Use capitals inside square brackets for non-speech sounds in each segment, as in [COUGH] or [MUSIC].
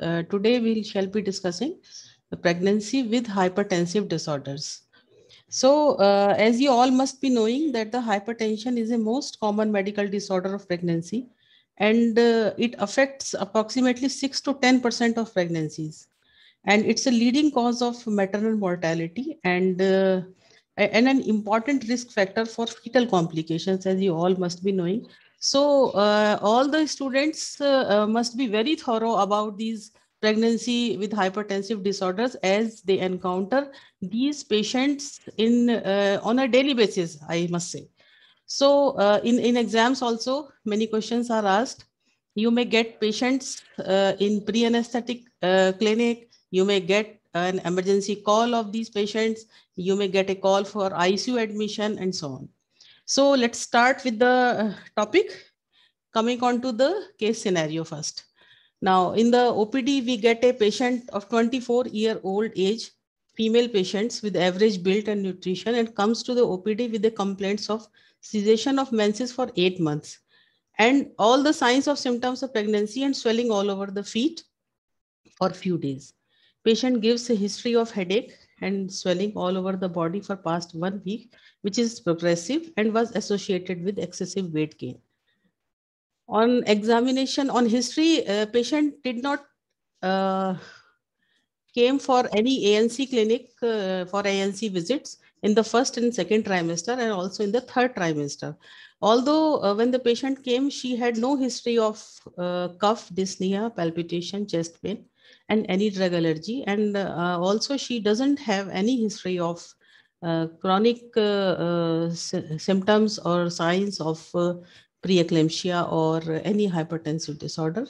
Uh, today we shall be discussing pregnancy with hypertensive disorders. So uh, as you all must be knowing that the hypertension is a most common medical disorder of pregnancy and uh, it affects approximately 6 to 10% of pregnancies. And it's a leading cause of maternal mortality and, uh, and an important risk factor for fetal complications as you all must be knowing so uh, all the students uh, uh, must be very thorough about these pregnancy with hypertensive disorders as they encounter these patients in uh, on a daily basis, I must say. So uh, in, in exams also, many questions are asked. You may get patients uh, in pre-anesthetic clinic. You may get an emergency call of these patients. You may get a call for ICU admission and so on. So let's start with the uh, topic, coming on to the case scenario first. Now in the OPD, we get a patient of 24 year old age, female patients with average build and nutrition and comes to the OPD with the complaints of cessation of menses for eight months and all the signs of symptoms of pregnancy and swelling all over the feet for few days. Patient gives a history of headache, and swelling all over the body for past one week, which is progressive and was associated with excessive weight gain. On examination on history, uh, patient did not uh, came for any ANC clinic uh, for ANC visits in the first and second trimester and also in the third trimester. Although uh, when the patient came, she had no history of uh, cough, dyspnea, palpitation, chest pain and any drug allergy. And uh, also she doesn't have any history of uh, chronic uh, symptoms or signs of preeclampsia or any hypertensive disorder.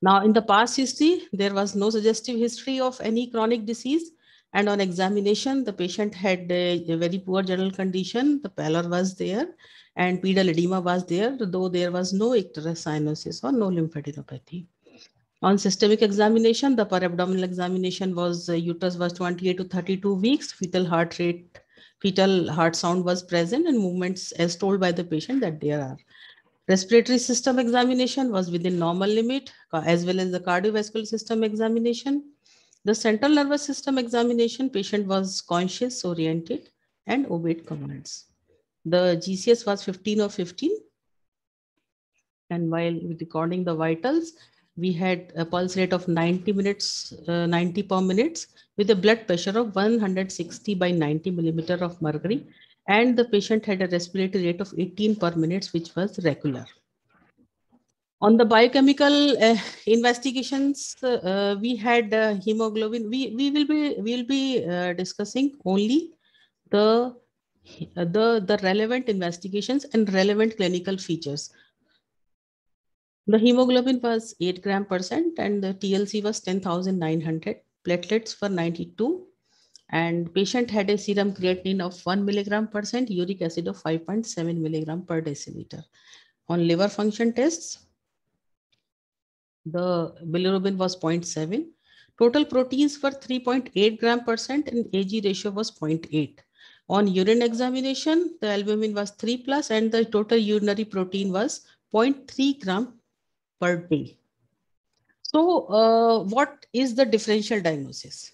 Now, in the past history, there was no suggestive history of any chronic disease. And on examination, the patient had a, very poor general condition. The pallor was there and pedal edema was there, though there was no icterus cyanosis or no lymphadenopathy. On systemic examination, the per abdominal examination was uh, uterus was 28 to 32 weeks, fetal heart rate, fetal heart sound was present and movements as told by the patient that there are. Respiratory system examination was within normal limit as well as the cardiovascular system examination. The central nervous system examination, patient was conscious, oriented and obeyed commands. The GCS was 15 of 15. And while recording the vitals, we had a pulse rate of 90 minutes, uh, 90 per minutes with a blood pressure of 160 by 90 millimeter of mercury. And the patient had a respiratory rate of 18 per minutes, which was regular. On the biochemical uh, investigations, uh, we had uh, hemoglobin. We, we will be, we'll be uh, discussing only the, uh, the, the relevant investigations and relevant clinical features the hemoglobin was 8 gram percent and the TLC was 10,900. Platelets were 92 and patient had a serum creatinine of 1 milligram percent, uric acid of 5.7 milligram per deciliter. On liver function tests, the bilirubin was 0.7. Total proteins were 3.8 gram percent and AG ratio was 0.8. On urine examination, the albumin was 3 plus and the total urinary protein was 0.3 gram per day. So uh, what is the differential diagnosis?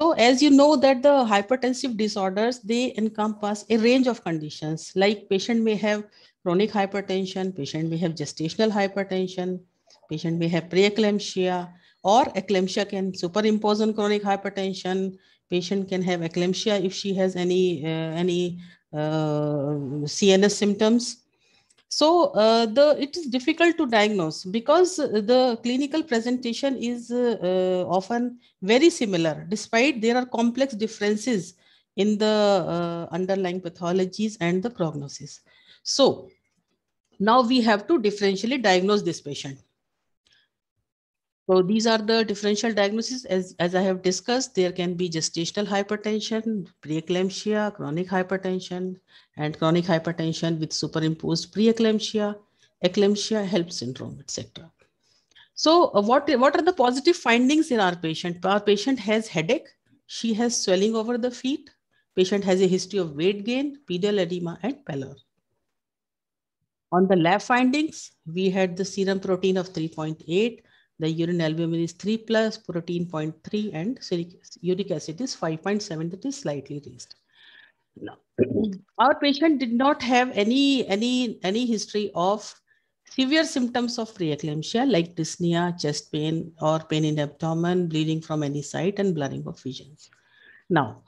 So as you know that the hypertensive disorders, they encompass a range of conditions like patient may have chronic hypertension, patient may have gestational hypertension, patient may have preeclampsia or eclampsia can superimpose on chronic hypertension. Patient can have eclampsia if she has any, uh, any uh, CNS symptoms so uh, the it is difficult to diagnose because the clinical presentation is uh, uh often very similar, despite there are complex differences in the uh, underlying pathologies and the prognosis. So now we have to differentially diagnose this patient. So these are the differential diagnoses. As, as I have discussed, there can be gestational hypertension, preeclampsia, chronic hypertension, and chronic hypertension with superimposed preeclampsia, eclampsia, HELP syndrome, etc. So uh, what, what are the positive findings in our patient? Our patient has headache. She has swelling over the feet. Patient has a history of weight gain, pedal edema, and pallor. On the lab findings, we had the serum protein of 3.8, the urine albumin is 3 plus, protein 0.3 and uric acid is 5.7 that is slightly raised. Now, mm-hmm. our patient did not have any, any, any history of severe symptoms of preeclampsia like dyspnea, chest pain or pain in abdomen, bleeding from any site and blurring of vision. Now,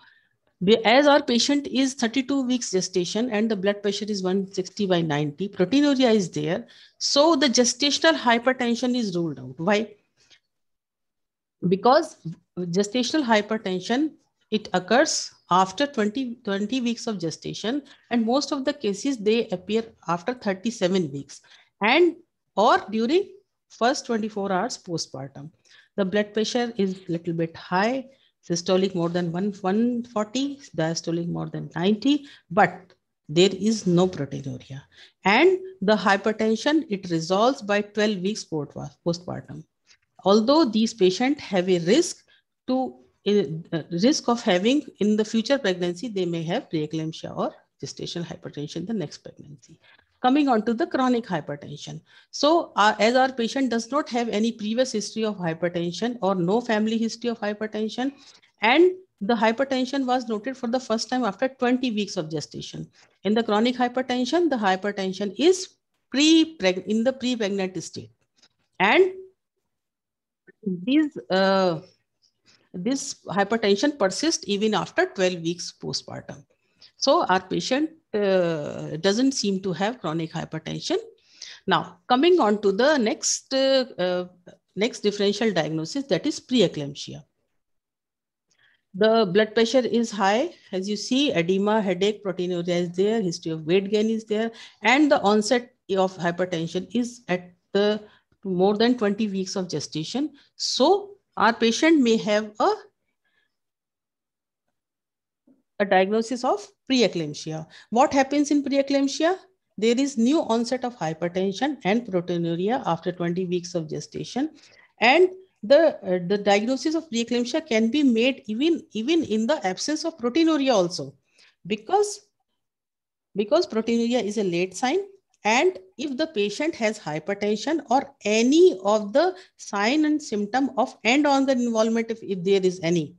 as our patient is 32 weeks gestation and the blood pressure is 160 by 90, proteinuria is there. So the gestational hypertension is ruled out. Why? Because gestational hypertension, it occurs after 20, 20 weeks of gestation and most of the cases they appear after 37 weeks and or during first 24 hours postpartum. The blood pressure is little bit high systolic more than 140, diastolic more than 90, but there is no proteinuria. And the hypertension, it resolves by 12 weeks postpartum. Although these patients have a risk to risk of having in the future pregnancy, they may have preeclampsia or gestational hypertension the next pregnancy. Coming on to the chronic hypertension. So uh, as our patient does not have any previous history of hypertension or no family history of hypertension, and the hypertension was noted for the first time after 20 weeks of gestation. In the chronic hypertension, the hypertension is pre in the pre-pregnant state. And these, uh, this hypertension persists even after 12 weeks postpartum. So our patient uh, doesn't seem to have chronic hypertension. Now, coming on to the next, uh, uh, next differential diagnosis, that is preeclampsia. The blood pressure is high. As you see, edema, headache, proteinuria is there, history of weight gain is there, and the onset of hypertension is at the more than 20 weeks of gestation. So our patient may have a a diagnosis of preeclampsia. What happens in preeclampsia? There is new onset of hypertension and proteinuria after 20 weeks of gestation. And the, uh, the diagnosis of preeclampsia can be made even, even in the absence of proteinuria also. Because, because proteinuria is a late sign and if the patient has hypertension or any of the sign and symptom of end organ involvement if, if there is any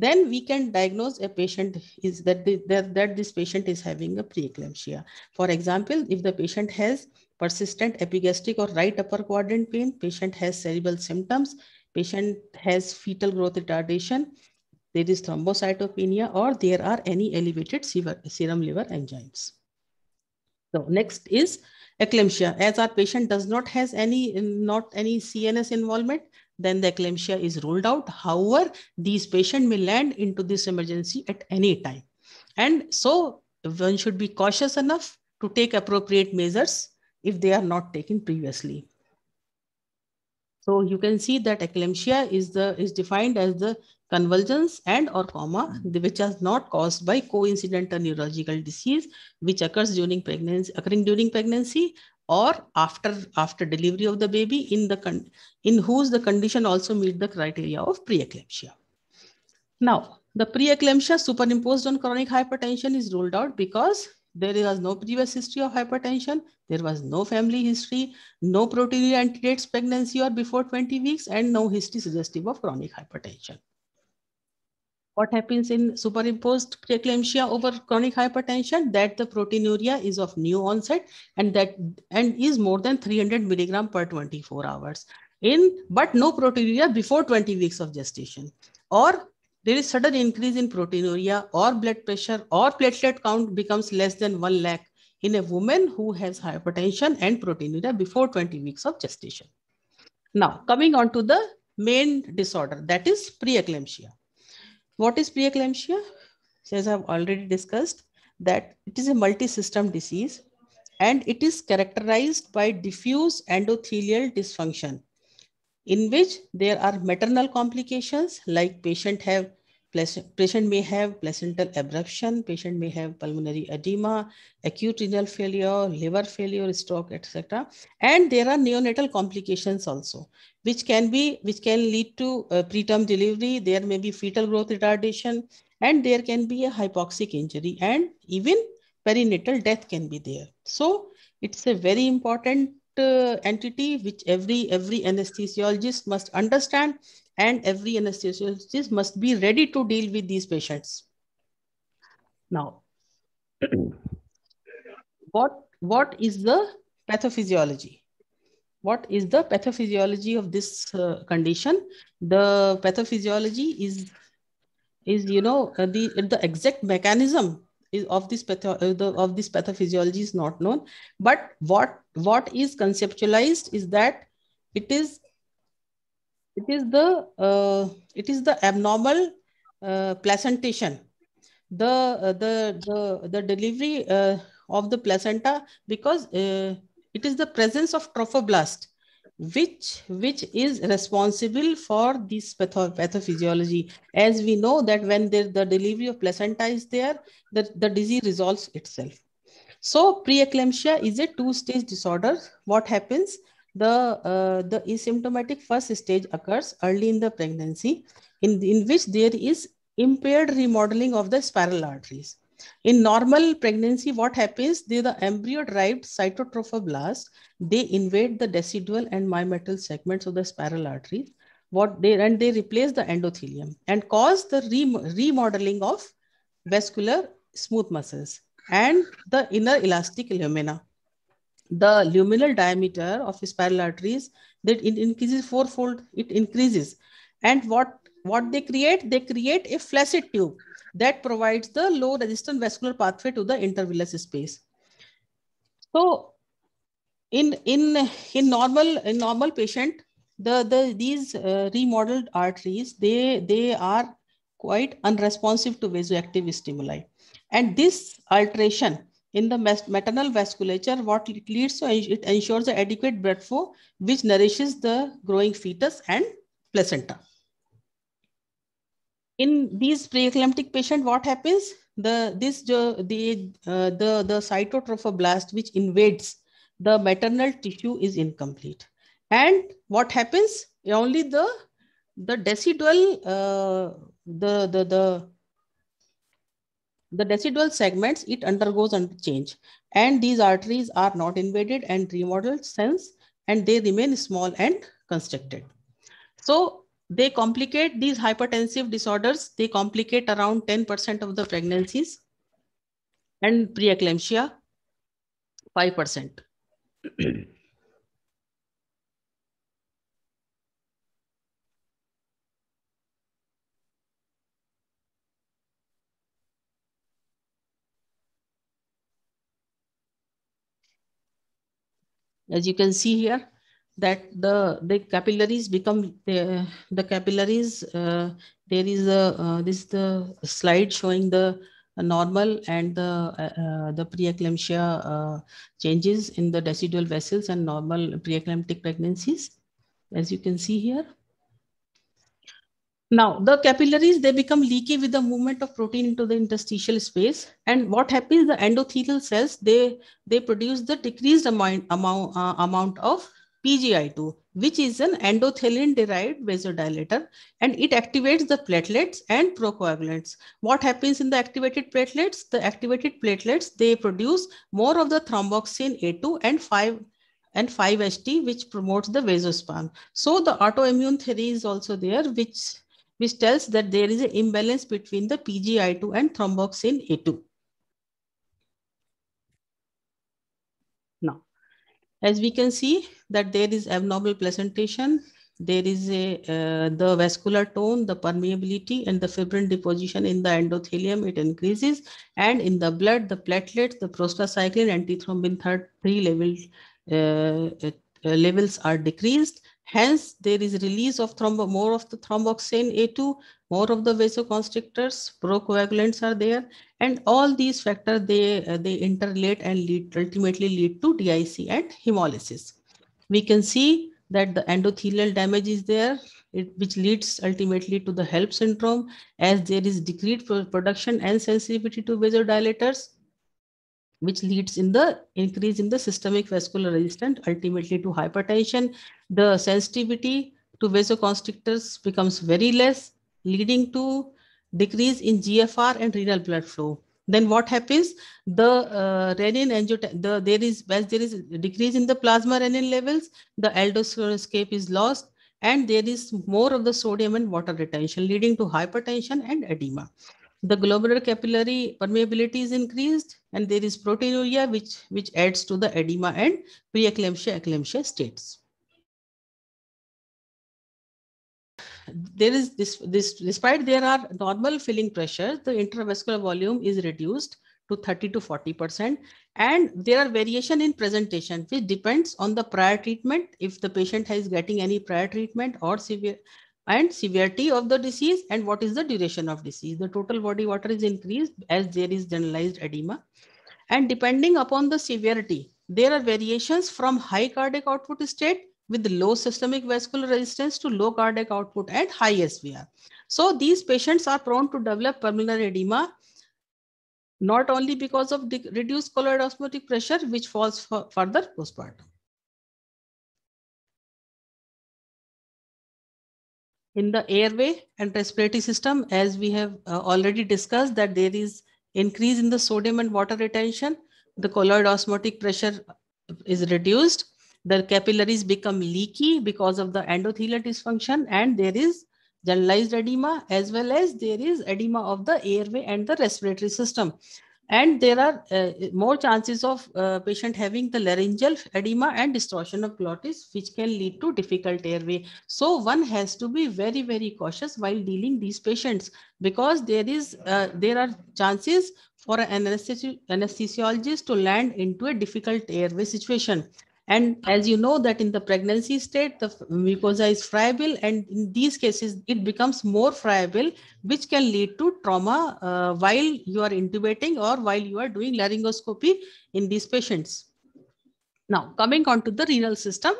then we can diagnose a patient is that, the, that, that this patient is having a preeclampsia. For example, if the patient has persistent epigastric or right upper quadrant pain, patient has cerebral symptoms, patient has fetal growth retardation, there is thrombocytopenia, or there are any elevated serum liver enzymes. So next is eclampsia. As our patient does not has any, not any CNS involvement, then the eclampsia is ruled out. However, these patient may land into this emergency at any time. And so one should be cautious enough to take appropriate measures if they are not taken previously. So you can see that eclampsia is, the, is defined as the convulsions and or coma mm-hmm. which is not caused by coincidental neurological disease which occurs during pregnancy occurring during pregnancy or after after delivery of the baby in the con in whose the condition also meet the criteria of preeclampsia now the preeclampsia superimposed on chronic hypertension is ruled out because there was no previous history of hypertension there was no family history no proteinuria antedates pregnancy or before 20 weeks and no history suggestive of chronic hypertension what happens in superimposed preeclampsia over chronic hypertension that the proteinuria is of new onset and that and is more than 300 milligram per 24 hours in but no proteinuria before 20 weeks of gestation or there is sudden increase in proteinuria or blood pressure or platelet count becomes less than 1 lakh in a woman who has hypertension and proteinuria before 20 weeks of gestation. Now, coming on to the main disorder, that is preeclampsia. What is preeclampsia? So as I've already discussed, that it is a multi-system disease and it is characterized by diffuse endothelial dysfunction in which there are maternal complications like patient have patient may have placental abruption, patient may have pulmonary edema, acute renal failure, liver failure, stroke, etc. And there are neonatal complications also, which can be, which can lead to uh, preterm delivery. There may be fetal growth retardation, and there can be a hypoxic injury, and even perinatal death can be there. So it's a very important uh, entity which every every anesthesiologist must understand and every anesthesiologist must be ready to deal with these patients. Now, [CLEARS THROAT] what, what is the pathophysiology? What is the pathophysiology of this uh, condition? The pathophysiology is, is you know, uh, the, the exact mechanism is of this patho, uh, the, of this pathophysiology is not known. But what, what is conceptualized is that it is it is the uh, it is the abnormal uh, placentation the uh, the the the delivery uh, of the placenta because uh, it is the presence of trophoblast which which is responsible for this patho pathophysiology as we know that when there, the delivery of placenta is there the, the disease resolves itself so preeclampsia is a two stage disorder what happens the uh, the asymptomatic first stage occurs early in the pregnancy in, in which there is impaired remodeling of the spiral arteries in normal pregnancy what happens the embryo derived cytotrophoblasts they invade the decidual and myometal segments of the spiral arteries what they and they replace the endothelium and cause the re, remodeling of vascular smooth muscles and the inner elastic lumina the luminal diameter of spiral arteries that it increases fourfold it increases and what what they create they create a flaccid tube that provides the low resistance vascular pathway to the intervillous space so in in in normal in normal patient the the these uh, remodeled arteries they they are quite unresponsive to vasoactive stimuli and this alteration in the maternal vasculature, what it leads to, it ensures the adequate blood flow, which nourishes the growing fetus and placenta. In these preeclamptic patient, what happens? The, this, the, uh, the, the cytotrophoblast, which invades the maternal tissue is incomplete. And what happens? Only the, the decidual, uh, the, the, the the decidual segments, it undergoes and change. And these arteries are not invaded and remodeled since, and they remain small and constricted. So they complicate these hypertensive disorders. They complicate around 10% of the pregnancies and preeclampsia 5%. [CLEARS THROAT] as you can see here that the the capillaries become the, the capillaries uh, there is a uh, this is the slide showing the normal and the uh, uh the preeclampsia uh, changes in the decidual vessels and normal preeclamptic pregnancies as you can see here now, the capillaries, they become leaky with the movement of protein into the interstitial space. And what happens, the endothelial cells, they, they produce the decreased amount, amount, uh, amount of PGI2, which is an endothelin-derived vasodilator, and it activates the platelets and procoagulants. What happens in the activated platelets? The activated platelets, they produce more of the thromboxane A2 and 5 and 5-HT, which promotes the vasospasm. So the autoimmune theory is also there, which which tells that there is an imbalance between the PGI2 and thromboxin A2. Now, as we can see that there is abnormal placentation, there is a, uh, the vascular tone, the permeability and the fibrin deposition in the endothelium, it increases and in the blood, the platelets, the prostacyclin, antithrombin 3 level, uh, uh, levels are decreased Hence, there is release of thrombo more of the thromboxane A2, more of the vasoconstrictors, procoagulants are there, and all these factors they uh, they interrelate and lead, ultimately lead to DIC and hemolysis. We can see that the endothelial damage is there, it, which leads ultimately to the HELP syndrome, as there is decreased production and sensitivity to vasodilators which leads in the increase in the systemic vascular resistance, ultimately to hypertension. The sensitivity to vasoconstrictors becomes very less, leading to decrease in GFR and renal blood flow. Then what happens? The uh, renin angiotensin, the, there is, as there is decrease in the plasma renin levels, the aldosterone escape is lost and there is more of the sodium and water retention leading to hypertension and edema the glomerular capillary permeability is increased and there is proteinuria which, which adds to the edema and preeclampsia eclampsia states. There is this, this, despite there are normal filling pressures, the intravascular volume is reduced to 30 to 40% and there are variation in presentation which depends on the prior treatment if the patient is getting any prior treatment or severe and severity of the disease and what is the duration of disease. The total body water is increased as there is generalized edema. And depending upon the severity, there are variations from high cardiac output state with low systemic vascular resistance to low cardiac output and high SVR. So these patients are prone to develop pulmonary edema not only because of reduced colloid osmotic pressure which falls further postpartum. in the airway and respiratory system, as we have uh, already discussed that there is increase in the sodium and water retention, the colloid osmotic pressure is reduced, the capillaries become leaky because of the endothelial dysfunction and there is generalized edema as well as there is edema of the airway and the respiratory system and there are uh, more chances of uh, patient having the laryngeal edema and distortion of glottis which can lead to difficult airway so one has to be very very cautious while dealing these patients because there is uh, there are chances for an anesthesi anesthesiologist to land into a difficult airway situation and as you know that in the pregnancy state, the mucosa is friable and in these cases, it becomes more friable, which can lead to trauma uh, while you are intubating or while you are doing laryngoscopy in these patients. Now, coming on to the renal system,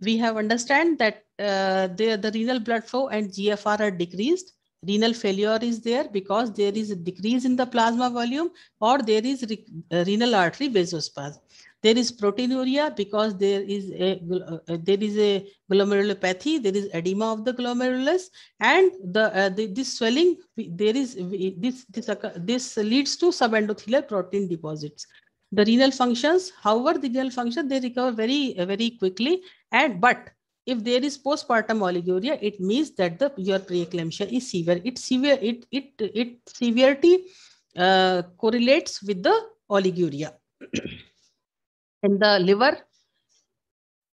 we have understand that uh, the, the renal blood flow and GFR are decreased renal failure is there because there is a decrease in the plasma volume or there is uh, renal artery vasospasm. There is proteinuria because there is a, uh, uh, there is a glomerulopathy, there is edema of the glomerulus, and the, uh, the this swelling there is this this this leads to subendothelial protein deposits. The renal functions, however, the renal function they recover very uh, very quickly, and but if there is postpartum oliguria, it means that the your preeclampsia is severe. It severe it it it severity uh, correlates with the oliguria. [CLEARS THROAT] In the liver,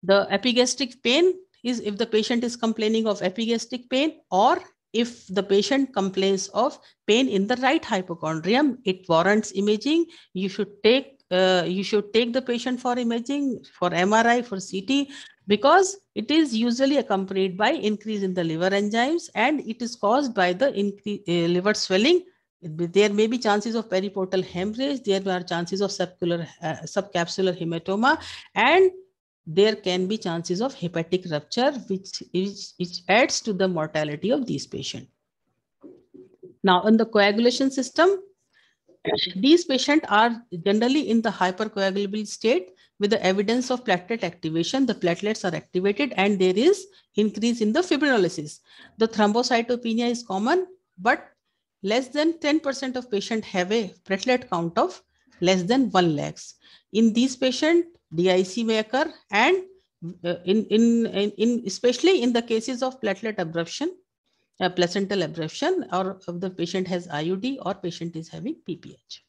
the epigastric pain is if the patient is complaining of epigastric pain or if the patient complains of pain in the right hypochondrium, it warrants imaging. You should take uh, you should take the patient for imaging, for MRI, for CT, because it is usually accompanied by increase in the liver enzymes and it is caused by the increase, uh, liver swelling there may be chances of periportal hemorrhage, there are chances of subcular, uh, subcapsular hematoma, and there can be chances of hepatic rupture, which, is, which adds to the mortality of these patients. Now, in the coagulation system, these patients are generally in the hypercoagulable state with the evidence of platelet activation. The platelets are activated and there is increase in the fibrinolysis. The thrombocytopenia is common, but less than 10% of patients have a platelet count of less than 1 lakhs. In these patients, DIC may occur and uh, in, in, in, in, especially in the cases of platelet abruption, uh, placental abruption or if the patient has IUD or patient is having PPH.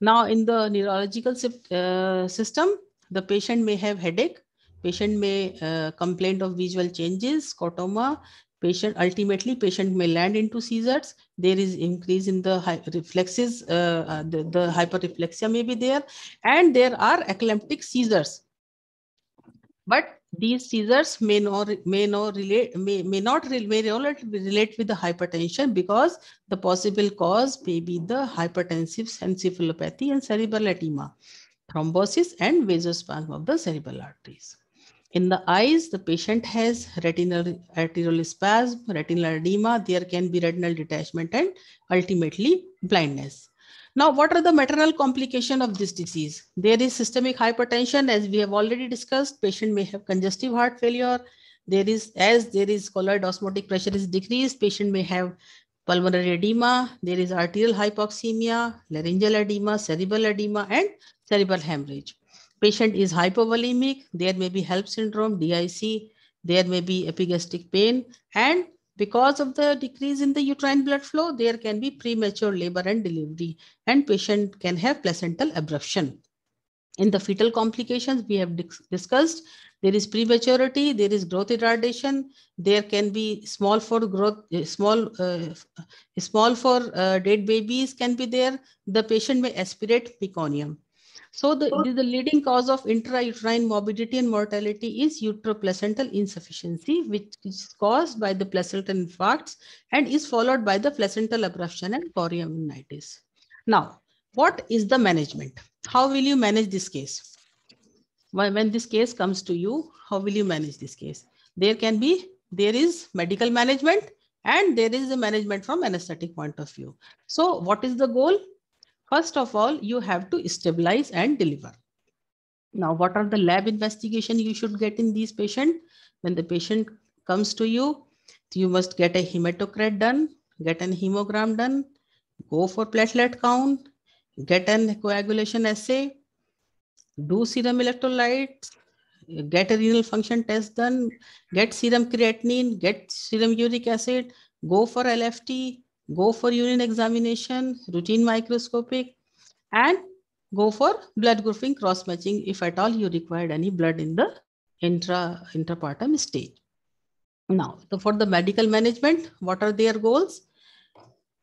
Now in the neurological uh, system, the patient may have headache, patient may uh, complain of visual changes, scotoma, patient ultimately patient may land into seizures there is increase in the reflexes uh, uh, the, the hyperreflexia may be there and there are eclamptic seizures but these seizures may not may not relate may, may not may not relate with the hypertension because the possible cause may be the hypertensive encephalopathy and cerebral edema thrombosis and vasospasm of the cerebral arteries in the eyes, the patient has retinal arterial spasm, retinal edema, there can be retinal detachment and ultimately blindness. Now, what are the maternal complication of this disease? There is systemic hypertension, as we have already discussed. Patient may have congestive heart failure. There is, as there is colored osmotic pressure is decreased, patient may have pulmonary edema. There is arterial hypoxemia, laryngeal edema, cerebral edema, and cerebral hemorrhage patient is hypovolemic, there may be HELP syndrome, DIC, there may be epigastric pain, and because of the decrease in the uterine blood flow, there can be premature labor and delivery, and patient can have placental abruption. In the fetal complications, we have discussed there is prematurity, there is growth retardation, there can be small for growth, eh, small, uh, small for uh, dead babies can be there. The patient may aspirate meconium. So the, the, the leading cause of intrauterine morbidity and mortality is uteroplacental insufficiency, which is caused by the placental infarcts and is followed by the placental abruption and chorionitis. Now, what is the management? How will you manage this case? When this case comes to you, how will you manage this case? There can be, there is medical management, and there is a management from anesthetic point of view. So what is the goal? First of all, you have to stabilize and deliver. Now, what are the lab investigation you should get in these patient? When the patient comes to you, you must get a hematocrit done, get an hemogram done, go for platelet count, get an coagulation assay, do serum electrolytes, get a renal function test done, get serum creatinine, get serum uric acid, go for LFT, go for urine examination, routine microscopic, and go for blood grouping cross matching if at all you required any blood in the intra intrapartum stage. Now, so for the medical management, what are their goals?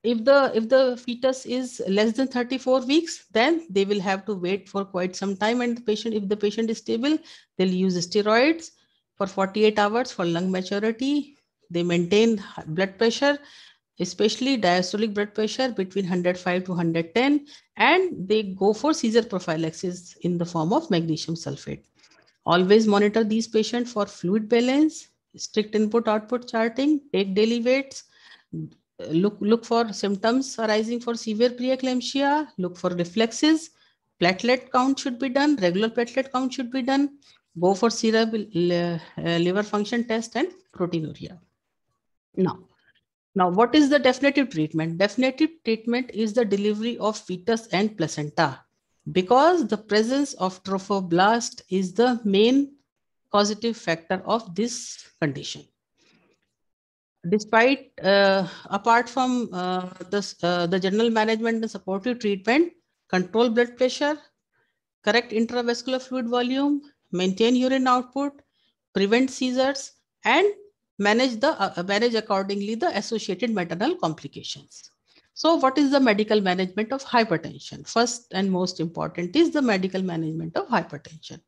If the if the fetus is less than 34 weeks, then they will have to wait for quite some time. And the patient, if the patient is stable, they'll use steroids for 48 hours for lung maturity. They maintain blood pressure especially diastolic blood pressure between 105 to 110 and they go for seizure prophylaxis in the form of magnesium sulfate always monitor these patients for fluid balance strict input output charting take daily weights look look for symptoms arising for severe preeclampsia look for reflexes platelet count should be done regular platelet count should be done go for serum uh, liver function test and proteinuria now now, what is the definitive treatment? Definitive treatment is the delivery of fetus and placenta because the presence of trophoblast is the main causative factor of this condition. Despite, uh, apart from uh, this, uh, the general management and supportive treatment, control blood pressure, correct intravascular fluid volume, maintain urine output, prevent seizures, and manage, the, uh, uh, manage accordingly the associated maternal complications. So what is the medical management of hypertension? First and most important is the medical management of hypertension.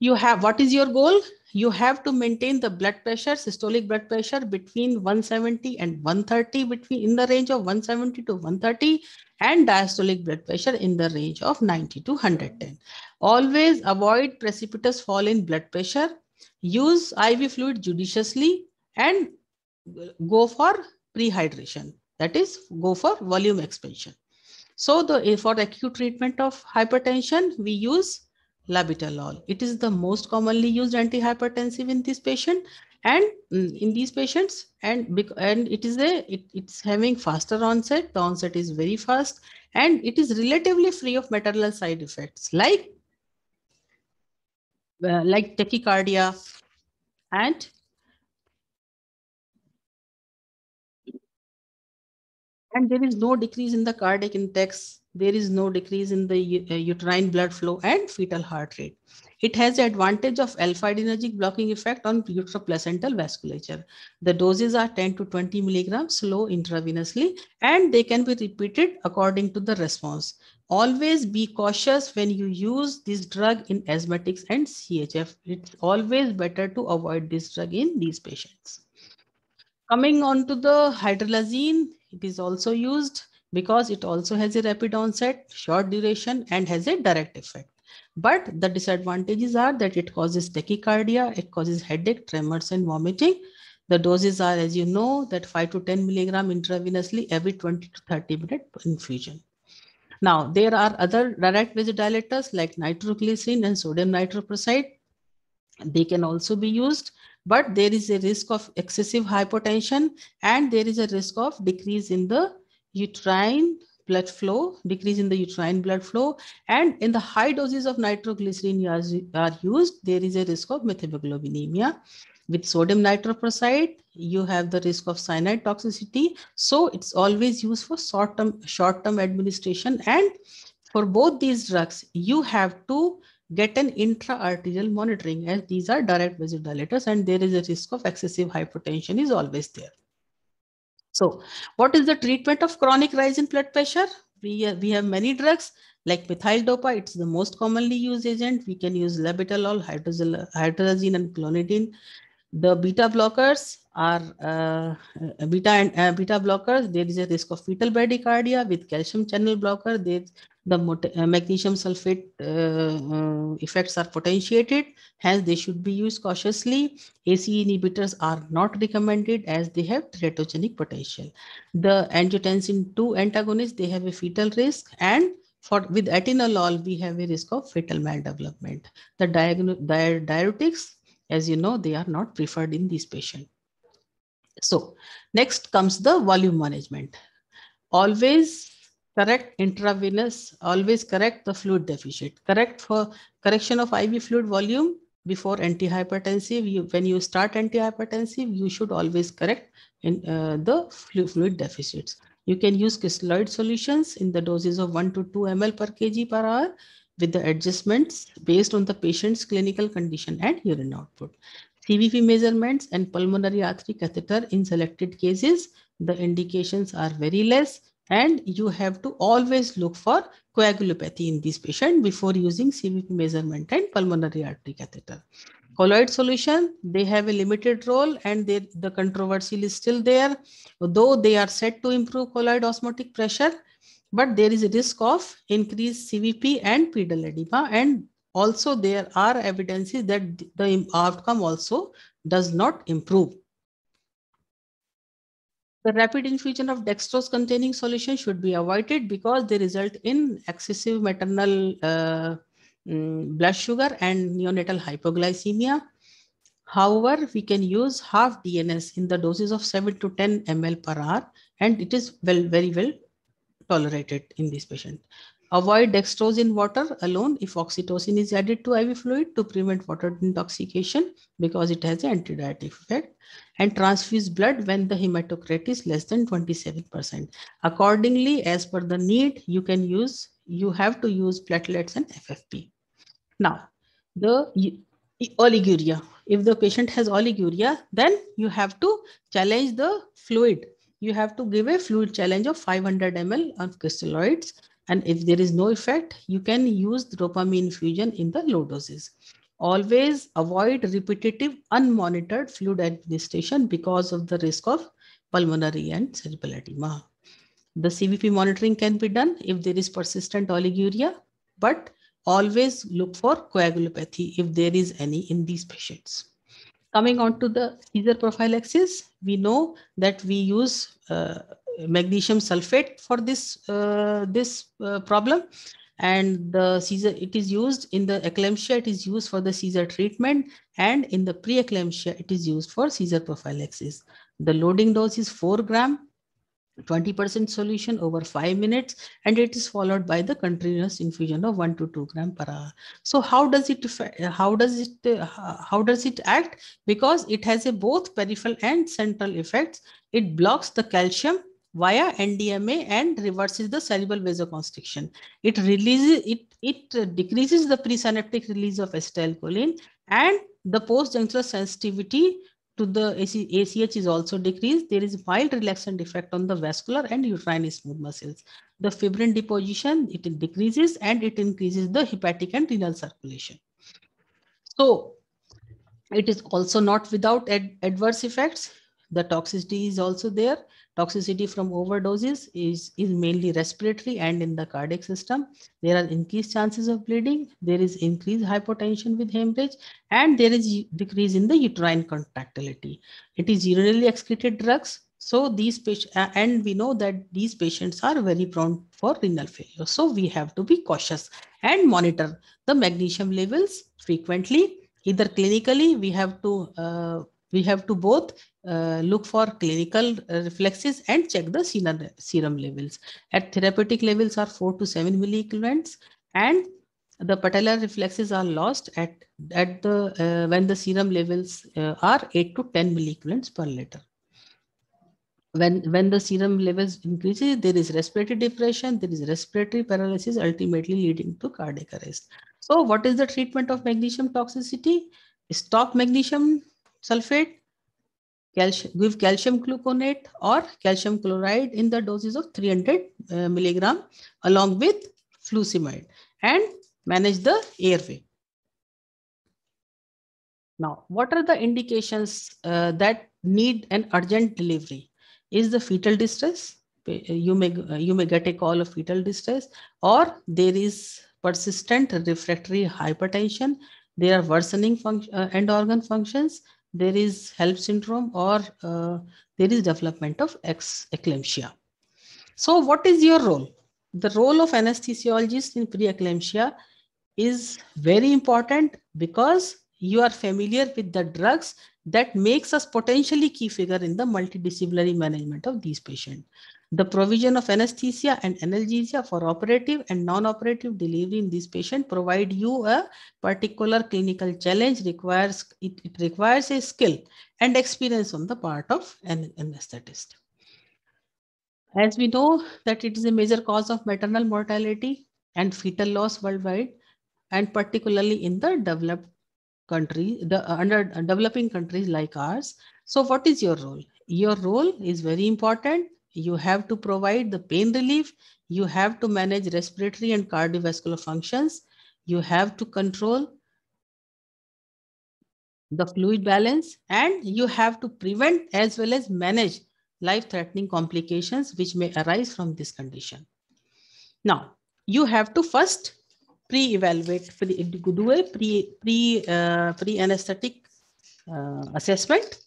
You have, what is your goal? You have to maintain the blood pressure, systolic blood pressure between 170 and 130 between in the range of 170 to 130 and diastolic blood pressure in the range of 90 to 110. Always avoid precipitous fall in blood pressure Use IV fluid judiciously and go for prehydration. That is, go for volume expansion. So the, eh, for acute treatment of hypertension, we use labetalol. It is the most commonly used antihypertensive in this patient and mm, in these patients and and it is a it, it's having faster onset the onset is very fast and it is relatively free of maternal side effects like uh, like tachycardia and and there is no decrease in the cardiac index there is no decrease in the uh, uterine blood flow and fetal heart rate it has the advantage of alpha adrenergic blocking effect on uteroplacental vasculature the doses are 10 to 20 milligrams slow intravenously and they can be repeated according to the response always be cautious when you use this drug in asthmatics and CHF. It's always better to avoid this drug in these patients. Coming on to the hydralazine, it is also used because it also has a rapid onset, short duration, and has a direct effect. But the disadvantages are that it causes tachycardia, it causes headache, tremors, and vomiting. The doses are, as you know, that 5 to 10 milligram intravenously every 20 to 30 minute infusion. Now, there are other direct vasodilators like nitroglycerin and sodium nitroprusside. They can also be used, but there is a risk of excessive hypotension and there is a risk of decrease in the uterine blood flow, decrease in the uterine blood flow. And in the high doses of nitroglycerin are used, there is a risk of methemoglobinemia. With sodium nitroprusside, you have the risk of cyanide toxicity. So it's always used for short-term short-term administration. And for both these drugs, you have to get an intra-arterial monitoring as these are direct vasodilators and there is a risk of excessive hypertension is always there. So what is the treatment of chronic rise in blood pressure? We, uh, we have many drugs like methyldopa. it's the most commonly used agent. We can use labetalol, hydrazine, and clonidine the beta blockers are uh, beta and uh, beta blockers there is a risk of fetal bradycardia with calcium channel blocker there the uh, magnesium sulfate uh, uh, effects are potentiated hence they should be used cautiously ace inhibitors are not recommended as they have teratogenic potential the angiotensin 2 antagonists they have a fetal risk and for with atenolol we have a risk of fetal maldevelopment the diuretics as you know, they are not preferred in this patient. So next comes the volume management. Always correct intravenous, always correct the fluid deficit. Correct for correction of IV fluid volume before antihypertensive. You, when you start antihypertensive, you should always correct in uh, the fluid deficits. You can use crystalloid solutions in the doses of 1 to 2 ml per kg per hour with the adjustments based on the patient's clinical condition and urine output. CVP measurements and pulmonary artery catheter in selected cases, the indications are very less and you have to always look for coagulopathy in this patient before using CVP measurement and pulmonary artery catheter. Colloid solution, they have a limited role and they, the controversy is still there. Though they are said to improve colloid osmotic pressure, but there is a risk of increased CVP and pedal edema and also there are evidences that the outcome also does not improve. The rapid infusion of dextrose containing solution should be avoided because they result in excessive maternal uh, mm, blood sugar and neonatal hypoglycemia. However, we can use half DNS in the doses of 7 to 10 ml per hour and it is well, very well tolerated in this patient. Avoid dextrose in water alone if oxytocin is added to IV fluid to prevent water intoxication because it has an antidiuretic effect. And transfuse blood when the hematocrit is less than 27%. Accordingly, as per the need, you can use, you have to use platelets and FFP. Now, the oliguria. If the patient has oliguria, then you have to challenge the fluid you have to give a fluid challenge of 500 ml of crystalloids. And if there is no effect, you can use dopamine infusion in the low doses. Always avoid repetitive unmonitored fluid administration because of the risk of pulmonary and cerebral edema. The CVP monitoring can be done if there is persistent oliguria, but always look for coagulopathy if there is any in these patients. Coming on to the seizure profile axis, we know that we use uh, magnesium sulfate for this, uh, this uh, problem and the seizure it is used in the eclampsia it is used for the seizure treatment and in the preeclampsia it is used for seizure prophylaxis the loading dose is 4 gram 20% solution over 5 minutes and it is followed by the continuous infusion of 1 to 2 gram per hour so how does it how does it uh, how does it act because it has a both peripheral and central effects it blocks the calcium via ndma and reverses the cerebral vasoconstriction it releases it it decreases the presynaptic release of acetylcholine and the postjunctional sensitivity to the ACH is also decreased, there is mild relaxant effect on the vascular and uterine smooth muscles. The fibrin deposition, it decreases and it increases the hepatic and renal circulation. So it is also not without ad adverse effects. The toxicity is also there Toxicity from overdoses is, is mainly respiratory and in the cardiac system. There are increased chances of bleeding. There is increased hypotension with hemorrhage and there is decrease in the uterine contractility. It is generally excreted drugs. So these patients, uh, and we know that these patients are very prone for renal failure. So we have to be cautious and monitor the magnesium levels frequently. Either clinically, we have to uh, we have to both uh, look for clinical uh, reflexes and check the serum levels. At therapeutic levels are 4 to 7 milliequivalents and the patellar reflexes are lost at, at the uh, when the serum levels uh, are 8 to 10 milliequivalents per liter. When, when the serum levels increases, there is respiratory depression, there is respiratory paralysis, ultimately leading to cardiac arrest. So what is the treatment of magnesium toxicity? Stop magnesium sulfate, calcium, give calcium gluconate or calcium chloride in the doses of 300 uh, milligram along with flucimide and manage the airway. Now, what are the indications uh, that need an urgent delivery? Is the fetal distress? Uh, you may, uh, you may get a call of fetal distress or there is persistent refractory hypertension. There are worsening uh, end organ functions there is HELP syndrome or uh, there is development of ex eclampsia. So what is your role? The role of anesthesiologist in preeclampsia is very important because you are familiar with the drugs that makes us potentially key figure in the multidisciplinary management of these patients. The provision of anesthesia and analgesia for operative and non-operative delivery in this patient provide you a particular clinical challenge requires, it, it requires a skill and experience on the part of an anesthetist. As we know that it is a major cause of maternal mortality and fetal loss worldwide, and particularly in the developed country, the uh, under uh, developing countries like ours. So what is your role? Your role is very important you have to provide the pain relief, you have to manage respiratory and cardiovascular functions, you have to control the fluid balance, and you have to prevent as well as manage life-threatening complications which may arise from this condition. Now, you have to first pre-evaluate, pre, do a pre, pre, uh, pre-anesthetic uh, assessment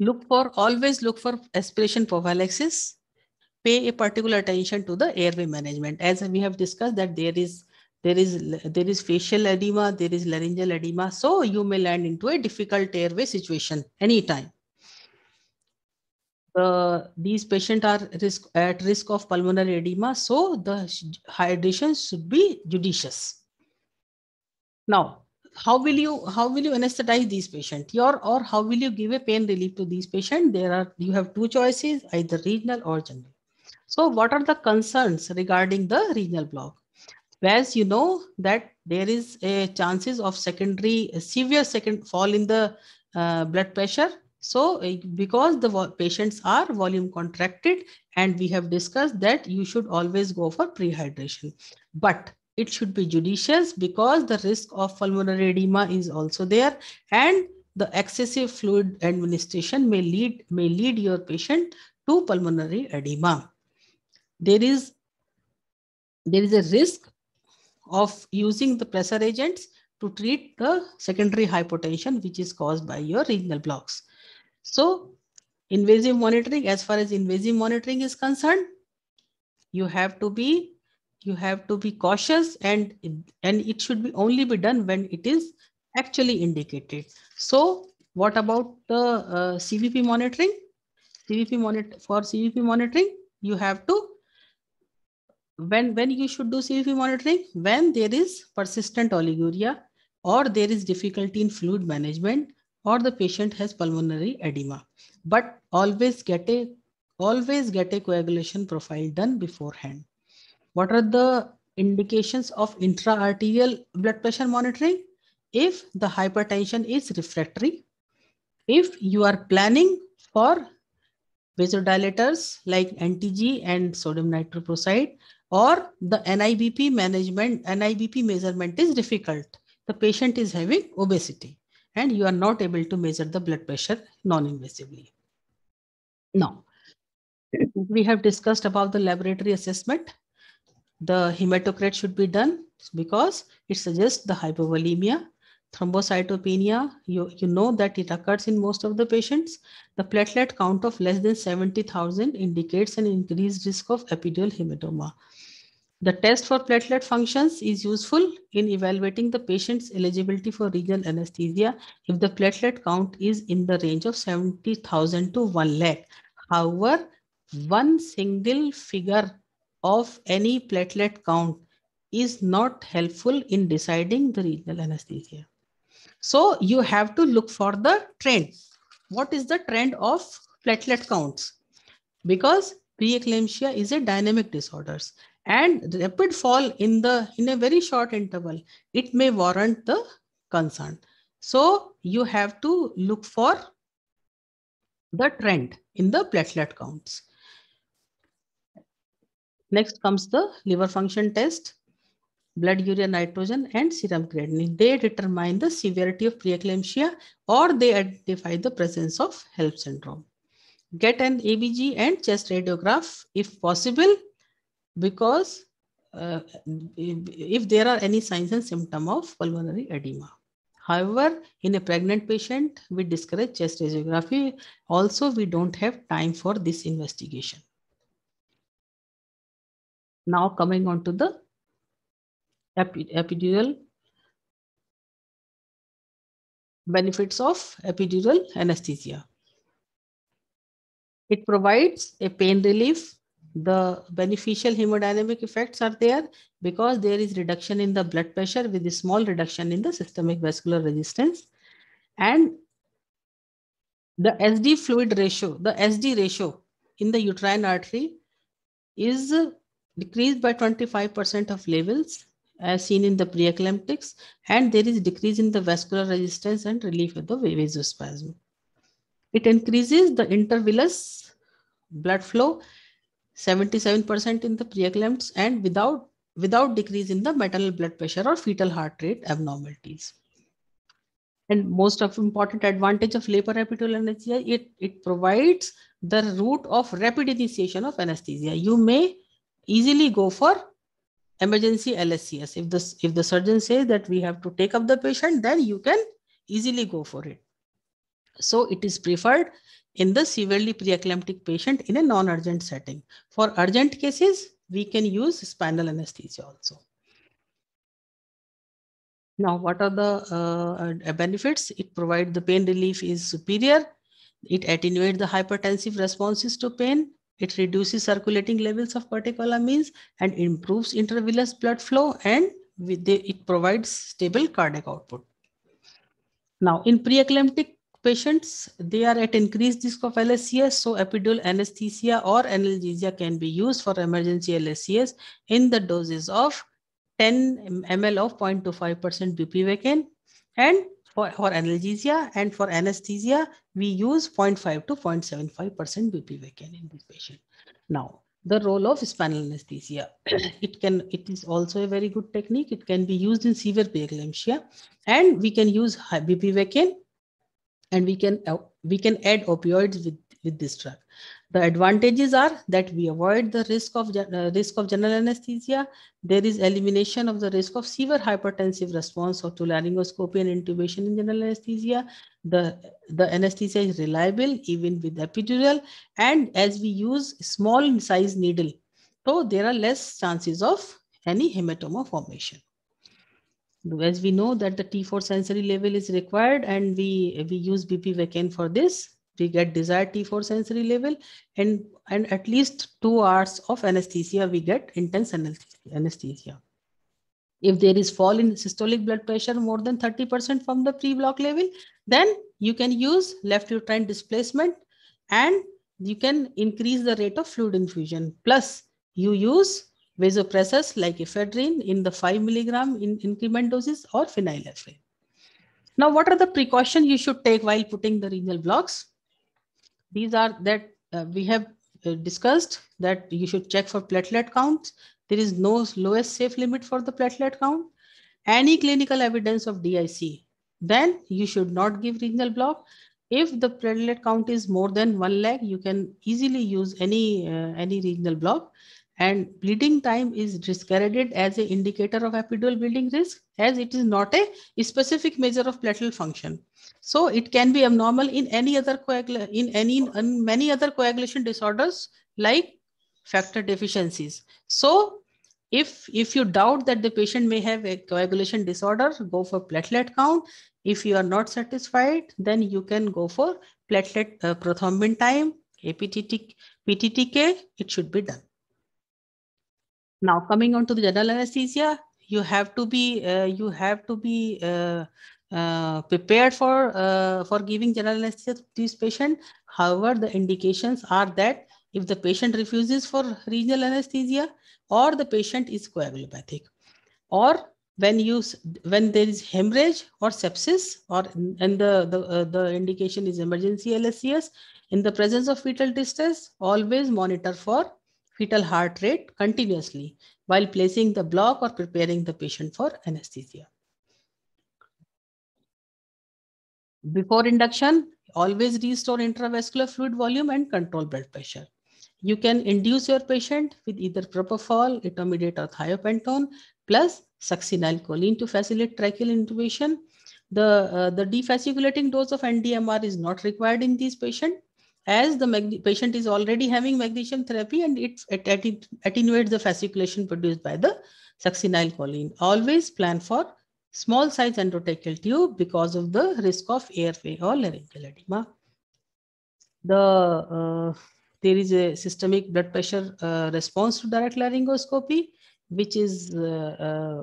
Look for, always look for aspiration prophylaxis. Pay a particular attention to the airway management. As we have discussed that there is there is there is facial edema, there is laryngeal edema. So you may land into a difficult airway situation anytime. Uh, these patients are risk, at risk of pulmonary edema, so the hydration should be judicious. Now, how will you how will you anesthetize these patients your or how will you give a pain relief to these patients there are you have two choices either regional or general so what are the concerns regarding the regional block whereas you know that there is a chances of secondary severe second fall in the uh, blood pressure so eh, because the patients are volume contracted and we have discussed that you should always go for prehydration but it should be judicious because the risk of pulmonary edema is also there and the excessive fluid administration may lead may lead your patient to pulmonary edema there is there is a risk of using the pressor agents to treat the secondary hypotension which is caused by your renal blocks so invasive monitoring as far as invasive monitoring is concerned you have to be you have to be cautious and and it should be only be done when it is actually indicated so what about the uh, cvp monitoring cvp monitor for cvp monitoring you have to when when you should do cvp monitoring when there is persistent oliguria or there is difficulty in fluid management or the patient has pulmonary edema but always get a always get a coagulation profile done beforehand what are the indications of intraarterial blood pressure monitoring? If the hypertension is refractory, if you are planning for vasodilators like NTG and sodium nitroprusside or the NIBP management, NIBP measurement is difficult. The patient is having obesity and you are not able to measure the blood pressure non-invasively. Now, we have discussed about the laboratory assessment the hematocrit should be done because it suggests the hypovolemia thrombocytopenia, you, you know that it occurs in most of the patients. The platelet count of less than 70,000 indicates an increased risk of epidural hematoma. The test for platelet functions is useful in evaluating the patient's eligibility for regional anesthesia if the platelet count is in the range of 70,000 to 1 lakh. However, one single figure of any platelet count is not helpful in deciding the regional anesthesia. So you have to look for the trend. What is the trend of platelet counts? Because preeclampsia is a dynamic disorders and rapid fall in the in a very short interval it may warrant the concern so you have to look for the trend in the platelet counts Next comes the liver function test, blood urea nitrogen and serum creatinine. They determine the severity of preeclampsia or they identify the presence of HELP syndrome. Get an ABG and chest radiograph if possible because uh, if there are any signs and symptom of pulmonary edema. However, in a pregnant patient, we discourage chest radiography. Also, we don't have time for this investigation. Now coming on to the epidural benefits of epidural anesthesia. It provides a pain relief. The beneficial hemodynamic effects are there because there is reduction in the blood pressure with a small reduction in the systemic vascular resistance. And the SD fluid ratio, the SD ratio in the uterine artery is decreased by 25% of levels as seen in the preeclamptics and there is decrease in the vascular resistance and relief of the vasospasm. It increases the intervillous blood flow 77% in the preeclamptics and without without decrease in the maternal blood pressure or fetal heart rate abnormalities. And most of important advantage of epidural anesthesia, it, it provides the route of rapid initiation of anesthesia. You may easily go for emergency LSCS. If the, if the surgeon says that we have to take up the patient, then you can easily go for it. So it is preferred in the severely preeclamptic patient in a non-urgent setting. For urgent cases, we can use spinal anesthesia also. Now, what are the uh, benefits? It provides the pain relief is superior. It attenuates the hypertensive responses to pain. It reduces circulating levels of catecholamines and improves intravenous blood flow and the, it provides stable cardiac output. Now in preeclamptic patients, they are at increased risk of LSCS, so epidural anesthesia or analgesia can be used for emergency LSCS in the doses of 10 ml of 0.25% bupivacaine and for, for analgesia and for anesthesia, we use 0.5 to 0.75% bupivacaine in this patient. Now, the role of spinal anesthesia. [CLEARS THROAT] it can, it is also a very good technique. It can be used in severe preeclampsia and we can use bupivacaine and we can, uh, we can add opioids with, with this drug. The advantages are that we avoid the risk of, uh, risk of general anesthesia. There is elimination of the risk of severe hypertensive response or to laryngoscopy and intubation in general anesthesia. The, the anesthesia is reliable even with epidural and as we use small size needle. So there are less chances of any hematoma formation as we know that the T4 sensory level is required and we, we use BP Vacan for this we get desired T4 sensory level and, and at least two hours of anesthesia, we get intense anesthesia. If there is fall in systolic blood pressure more than 30% from the pre-block level, then you can use left uterine displacement and you can increase the rate of fluid infusion. Plus, you use vasopressors like ephedrine in the 5 milligram in increment doses or phenylephrine. Now, what are the precautions you should take while putting the renal blocks? these are that uh, we have uh, discussed that you should check for platelet counts. There is no lowest safe limit for the platelet count. Any clinical evidence of DIC, then you should not give regional block. If the platelet count is more than one lakh, you can easily use any uh, any regional block and bleeding time is discredited as an indicator of epidural bleeding risk as it is not a specific measure of platelet function. So it can be abnormal in any other in any in many other coagulation disorders like factor deficiencies. So if if you doubt that the patient may have a coagulation disorder, go for platelet count. If you are not satisfied, then you can go for platelet uh, prothrombin time, APTT, PTTK. It should be done. Now coming on to the general anesthesia, you have to be uh, you have to be uh, uh, prepared for uh, for giving general anesthesia to this patient. However, the indications are that if the patient refuses for regional anesthesia or the patient is coagulopathic or when you when there is hemorrhage or sepsis or and the the, uh, the indication is emergency LSCS in the presence of fetal distress always monitor for fetal heart rate continuously while placing the block or preparing the patient for anesthesia. Before induction, always restore intravascular fluid volume and control blood pressure. You can induce your patient with either propofol, etomidate or thiopentone plus succinylcholine to facilitate tracheal intubation. The, uh, the defasciculating dose of NDMR is not required in these patients as the patient is already having magnesium therapy and it, it attenuates the fasciculation produced by the succinylcholine. Always plan for small size endotracheal tube because of the risk of airway or laryngeal edema. The, uh, there is a systemic blood pressure uh, response to direct laryngoscopy, which is uh, uh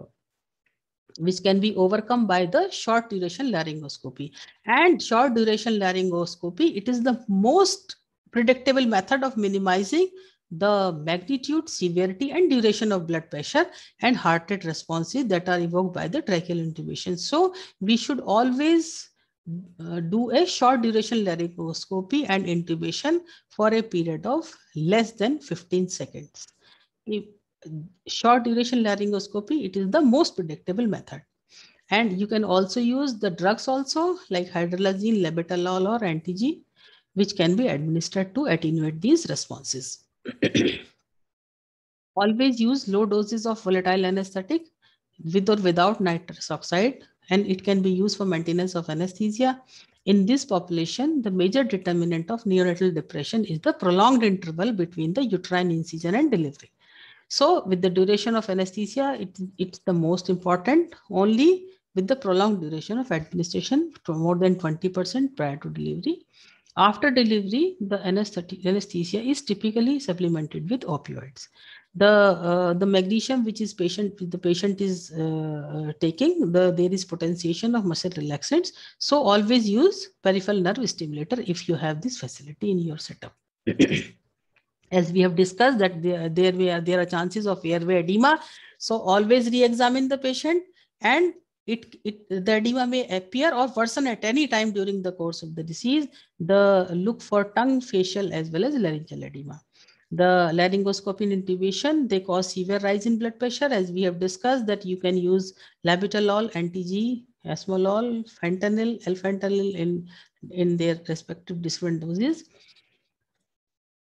which can be overcome by the short duration laryngoscopy. And short duration laryngoscopy, it is the most predictable method of minimizing the magnitude, severity, and duration of blood pressure and heart rate responses that are evoked by the tracheal intubation. So we should always uh, do a short duration laryngoscopy and intubation for a period of less than 15 seconds. If short duration laryngoscopy, it is the most predictable method. And you can also use the drugs also like hydralazine, labetalol or anti which can be administered to attenuate these responses. [CLEARS THROAT] Always use low doses of volatile anesthetic with or without nitrous oxide and it can be used for maintenance of anesthesia. In this population, the major determinant of neonatal depression is the prolonged interval between the uterine incision and delivery. So with the duration of anesthesia, it, it's the most important only with the prolonged duration of administration to more than 20% prior to delivery. After delivery, the anesthesia is typically supplemented with opioids. The, uh, the magnesium which is patient the patient is uh, uh, taking, the, there is potentiation of muscle relaxants. So always use peripheral nerve stimulator if you have this facility in your setup. [CLEARS THROAT] as we have discussed that there, there, there are chances of airway edema. So always re-examine the patient and it, it the edema may appear or worsen at any time during the course of the disease. The look for tongue, facial as well as laryngeal edema. The laryngoscopy intubation, they cause severe rise in blood pressure. As we have discussed that you can use labetalol, NTG, esmolol, fentanyl, l in, in their respective different doses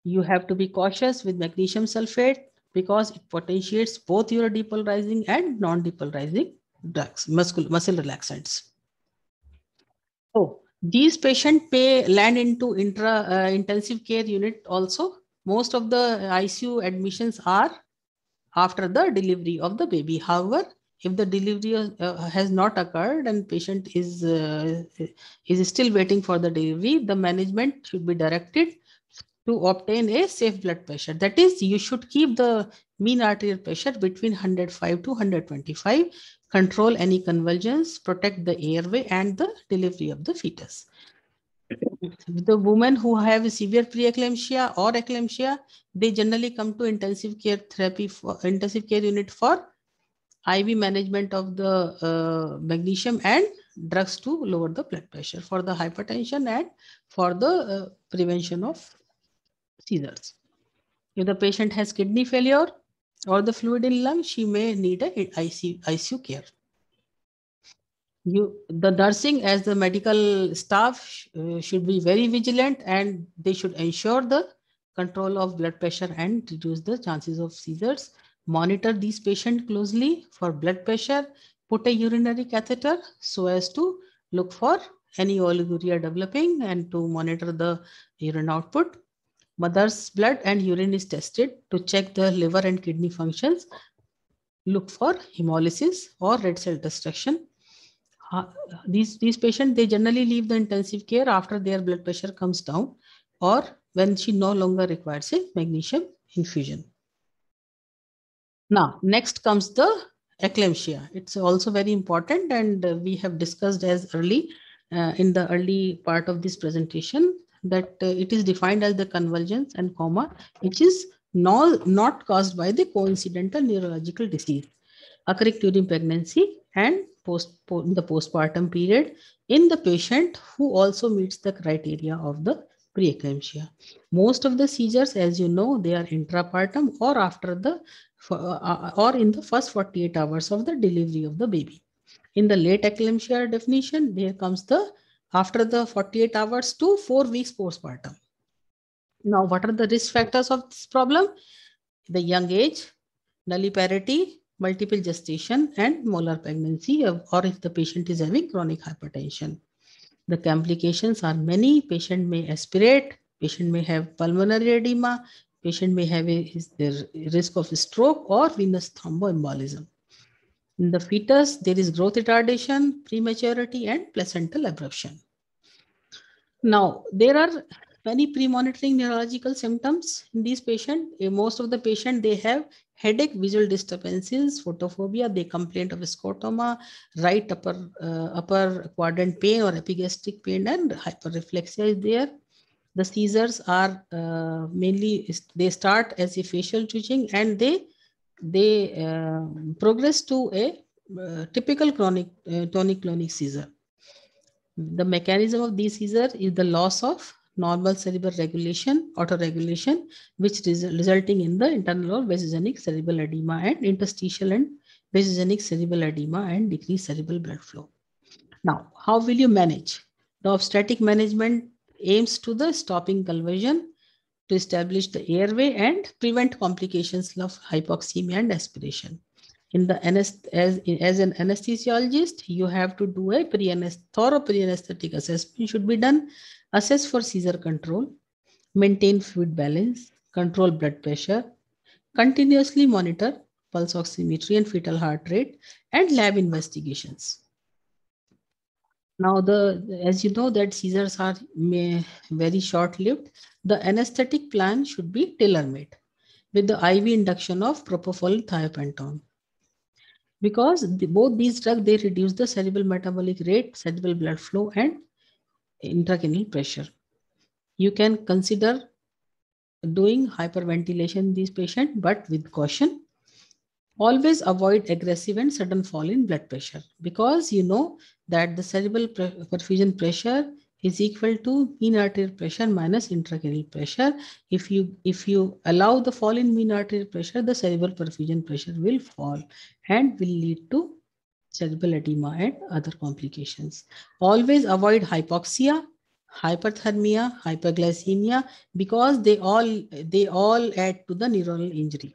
you have to be cautious with magnesium sulfate because it potentiates both your depolarizing and non-depolarizing drugs, muscle, muscle relaxants. So these patients pay land into intra uh, intensive care unit also. Most of the ICU admissions are after the delivery of the baby. However, if the delivery uh, has not occurred and patient is uh, is still waiting for the delivery, the management should be directed to obtain a safe blood pressure. That is, you should keep the mean arterial pressure between 105 to 125, control any convulsions, protect the airway and the delivery of the fetus. The women who have severe preeclampsia or eclampsia, they generally come to intensive care therapy for intensive care unit for IV management of the uh, magnesium and drugs to lower the blood pressure for the hypertension and for the uh, prevention of seizures. If the patient has kidney failure or the fluid in lung, she may need a ICU, care. You, the nursing as the medical staff uh, should be very vigilant and they should ensure the control of blood pressure and reduce the chances of seizures. Monitor these patients closely for blood pressure. Put a urinary catheter so as to look for any oliguria developing and to monitor the urine output. Mother's blood and urine is tested to check the liver and kidney functions. Look for hemolysis or red cell destruction. Uh, these, these patients, they generally leave the intensive care after their blood pressure comes down or when she no longer requires a magnesium infusion. Now, next comes the eclampsia. It's also very important and we have discussed as early uh, in the early part of this presentation that uh, it is defined as the convergence and coma, which is not, not caused by the coincidental neurological disease occurring during pregnancy and post, in the postpartum period in the patient who also meets the criteria of the preeclampsia. Most of the seizures, as you know, they are intrapartum or after the uh, uh, or in the first 48 hours of the delivery of the baby. In the late eclampsia definition, there comes the after the 48 hours to 4 weeks postpartum. Now, what are the risk factors of this problem? The young age, nulliparity, multiple gestation, and molar pregnancy, uh, or if the patient is having chronic hypertension. The complications are many. Patient may aspirate, patient may have pulmonary edema, patient may have a, risk of stroke or venous thromboembolism. In the fetus, there is growth retardation, prematurity, and placental abruption. Now, there are many pre-monitoring neurological symptoms in these patients. Eh, most of the patients, they have headache, visual disturbances, photophobia, they complain of scotoma, right upper, uh, upper quadrant pain or epigastric pain, and hyperreflexia is there. The seizures are uh, mainly, they start as a facial twitching and they they uh, progress to a uh, typical chronic uh, tonic-clonic seizure. The mechanism of this seizure is the loss of normal cerebral regulation, autoregulation, which is resulting in the internal or vasogenic cerebral edema and interstitial and vasogenic cerebral edema and decreased cerebral blood flow. Now, how will you manage? The obstetric management aims to the stopping conversion to establish the airway and prevent complications of hypoxemia and aspiration. In the as, as an anesthesiologist, you have to do a pre thorough pre-anesthetic assessment should be done, assess for seizure control, maintain fluid balance, control blood pressure, continuously monitor pulse oximetry and fetal heart rate, and lab investigations. Now, the as you know that seizures are very short-lived, the anesthetic plan should be tailor-made with the IV induction of propofol thiopentone. Because the, both these drugs, they reduce the cerebral metabolic rate, cerebral blood flow, and intracranial pressure. You can consider doing hyperventilation in patient, but with caution always avoid aggressive and sudden fall in blood pressure because you know that the cerebral perfusion pressure is equal to mean arterial pressure minus intracranial pressure. If you if you allow the fall in mean arterial pressure, the cerebral perfusion pressure will fall and will lead to cerebral edema and other complications. Always avoid hypoxia, hyperthermia, hyperglycemia because they all they all add to the neuronal injury.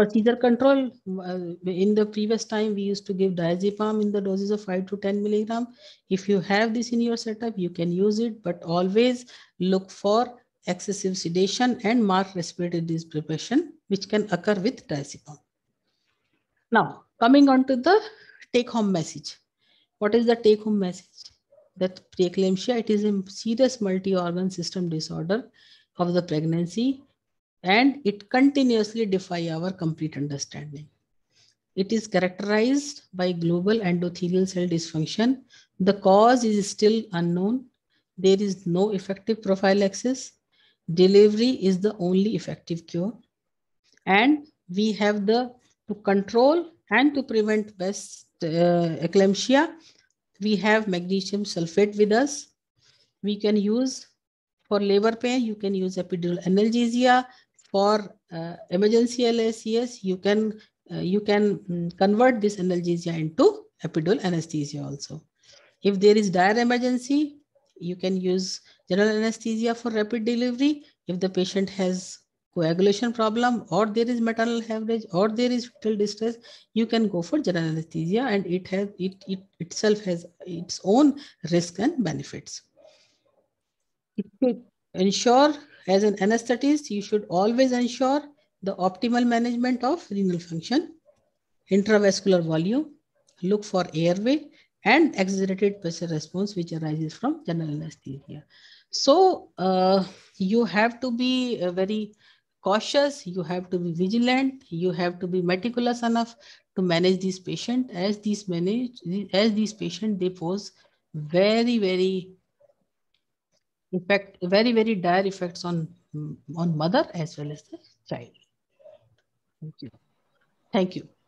For seizure control, uh, in the previous time, we used to give diazepam in the doses of 5 to 10 milligram. If you have this in your setup, you can use it, but always look for excessive sedation and marked respiratory depression, which can occur with diazepam. Now, coming on to the take-home message. What is the take-home message? That preeclampsia, it is a serious multi-organ system disorder of the pregnancy and it continuously defy our complete understanding. It is characterized by global endothelial cell dysfunction. The cause is still unknown. There is no effective prophylaxis. Delivery is the only effective cure. And we have the to control and to prevent best uh, eclampsia, we have magnesium sulfate with us. We can use for labor pain, you can use epidural analgesia for uh, emergency LACS, you can uh, you can mm, convert this analgesia into epidural anesthesia also. If there is dire emergency, you can use general anesthesia for rapid delivery. If the patient has coagulation problem or there is maternal hemorrhage or there is fetal distress, you can go for general anesthesia and it has it, it itself has its own risk and benefits. It could ensure as an anesthetist, you should always ensure the optimal management of renal function, intravascular volume, look for airway, and exaggerated pressure response which arises from general anesthesia. So uh, you have to be uh, very cautious, you have to be vigilant, you have to be meticulous enough to manage this patient as these manage as these patients they pose very very effect, very, very dire effects on, on mother as well as the child. Thank you. Thank you.